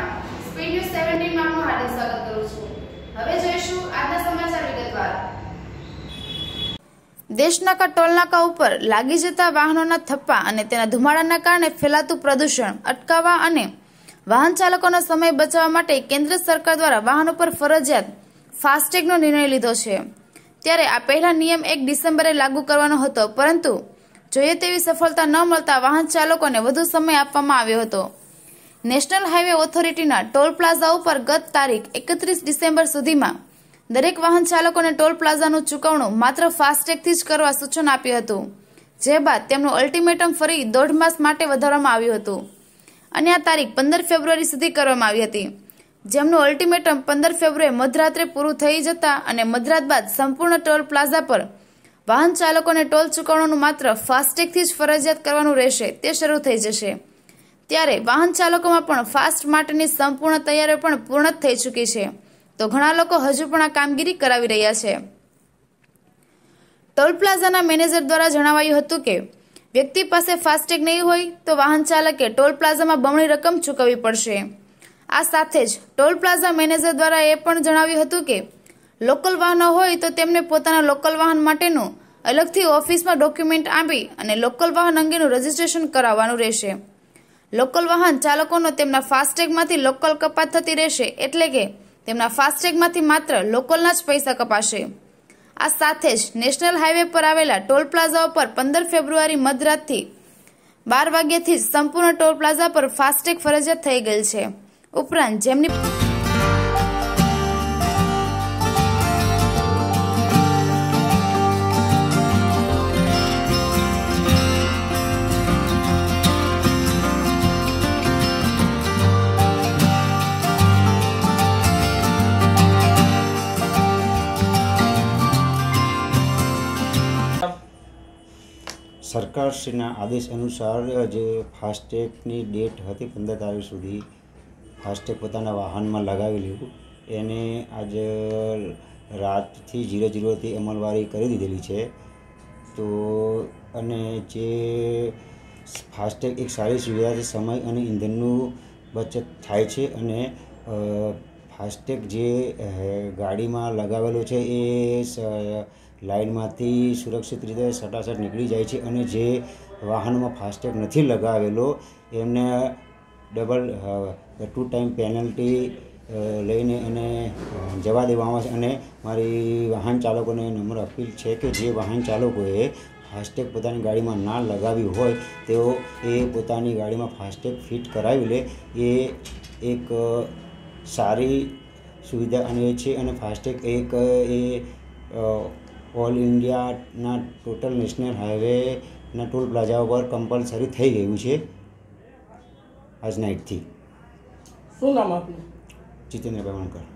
Makwana speed news seventeen માં આપનું હાર્દિક સ્વાગત કરું છું હવે જોઈશું આજના સમાચાર વિગતવાર દેશના ટોલનાકા ઉપર લાગી જતા વાહનોના થપ્પા અને તેના ધુમાડાના કારણે ફેલાતું પ્રદૂષણ અટકાવવા અને વાહન ચાલકોનો સમય બચાવવા માટે કેન્દ્ર સરકાર દ્વારા વાહનો પર ફરજિયાત ફાસ્ટેગનો નિર્ણય લીધો છે ત્યારે આ પહેલા નિયમ એક ડિસેમ્બરે લાગુ કરવાનો હતો પરંતુ જોઈએ તેવી સફળતા ન મળતા વાહન ચાલકોને વધુ સમય આપવામાં આવ્યો હતો નેશનલ હાઇવે ઓથોરિટીના ટોલ પ્લાઝા ઉપર ગત તારીખ એકત્રીસ ડિસેમ્બર સુધીમાં દરેક વાહન ચાલકોને ટોલ પ્લાઝાનું ચુકવણું માત્ર ફાસ્ટેગથી જ કરવા સૂચન આપ્યું હતું જે બાદ તેમનું અલ્ટિમેટમ ફરી દોઢ માસ માટે વધારવામાં આવ્યું હતું અને આ તારીખ પંદર ફેબ્રુઆરી સુધી કરવામાં આવી હતી જેમનું અલ્ટિમેટમ પંદર ફેબ્રુઆરી મધરાત્રે પૂરું થઈ જતા અને મધરાત બાદ સંપૂર્ણ ટોલ પ્લાઝા પર વાહન ચાલકોને ટોલ ચૂકવણું માત્ર ફાસ્ટેગથી જ ફરજિયાત કરવાનું રહેશે તે શરૂ થઈ જશે ત્યારે વાહન ચાલકોમાં પણ ફાસ્ટ માટેની સંપૂર્ણ તૈયારીઓ પણ પૂર્ણ થઈ ચૂકી છે તો ઘણા લોકો હજુ પણ આ કામગીરી કરાવી રહ્યા છે ટોલ પ્લાઝાના મેનેજર દ્વારા જણાવાયું હતું કે વ્યક્તિ પાસે ફાસ્ટેગ નહીં હોય તો વાહન ચાલકે ટોલ પ્લાઝામાં બમણી રકમ ચૂકવવી પડશે આ સાથે જ ટોલ પ્લાઝા મેનેજર દ્વારા એ પણ જણાવ્યું હતું કે લોકલ વાહનો હોય તો તેમને પોતાના લોકલ વાહન માટેનું અલગથી ઓફિસમાં ડોક્યુમેન્ટ આપી અને લોકલ વાહન અંગેનું રજીસ્ટ્રેશન કરાવવાનું રહેશે લોકલ વાહન ચાલકોનો તેમના ફાસ્ટેગમાંથી લોકલ કપાત થતી રહેશે એટલે કે તેમના ફાસ્ટેગમાંથી માત્ર લોકલના જ પૈસા કપાશે આ સાથે જ નેશનલ હાઈવે પર આવેલા ટોલ પ્લાઝા ઉપર પંદર ફેબ્રુઆરી મધરાતથી બાર વાગ્યાથી જ સંપૂર્ણ ટોલ પ્લાઝા પર ફાસ્ટેગ ફરજિયાત થઈ ગયેલ છે ઉપરાંત જેમની સરકારશ્રીના આદેશ અનુસાર જે ફાસ્ટેગની ડેટ હતી પંદર તારીખ સુધી ફાસ્ટેગ પોતાના વાહનમાં લગાવી લીધું એને આજ રાતથી જીરો જીરોથી અમલવારી કરી દીધેલી છે તો અને જે ફાસ્ટેગ એક સારી સુવિધા છે સમય અને ઇંધણનું બચત થાય છે અને ફાસ્ટેગ જે ગાડીમાં લગાવેલો છે એ લાઇનમાંથી સુરક્ષિત રીતે સટાસટ નીકળી જાય છે અને જે વાહનમાં ફાસ્ટેગ નથી લગાવેલો એમને ડબલ ટુ ટાઈમ પેનલ્ટી લઈને અને જવા દેવામાં આવે છે અને મારી વાહન ચાલકોને નંબર અપીલ છે કે જે વાહન ચાલકોએ ફાસ્ટેગ પોતાની ગાડીમાં ના લગાવી હોય તેઓ એ પોતાની ગાડીમાં ફાસ્ટેગ ફિટ કરાવી લે એ એક સારી સુવિધા અને છે અને ફાસ્ટેગ એક એ ઓલ ઇન્ડિયાના ટોટલ નેશનલ હાઈવેના ટોલ પ્લાઝા ઉપર કમ્પલસરી થઈ ગયું છે આજ નાઇટથી શું નામ આપનું જીતેન્દ્રભાઈ વણકર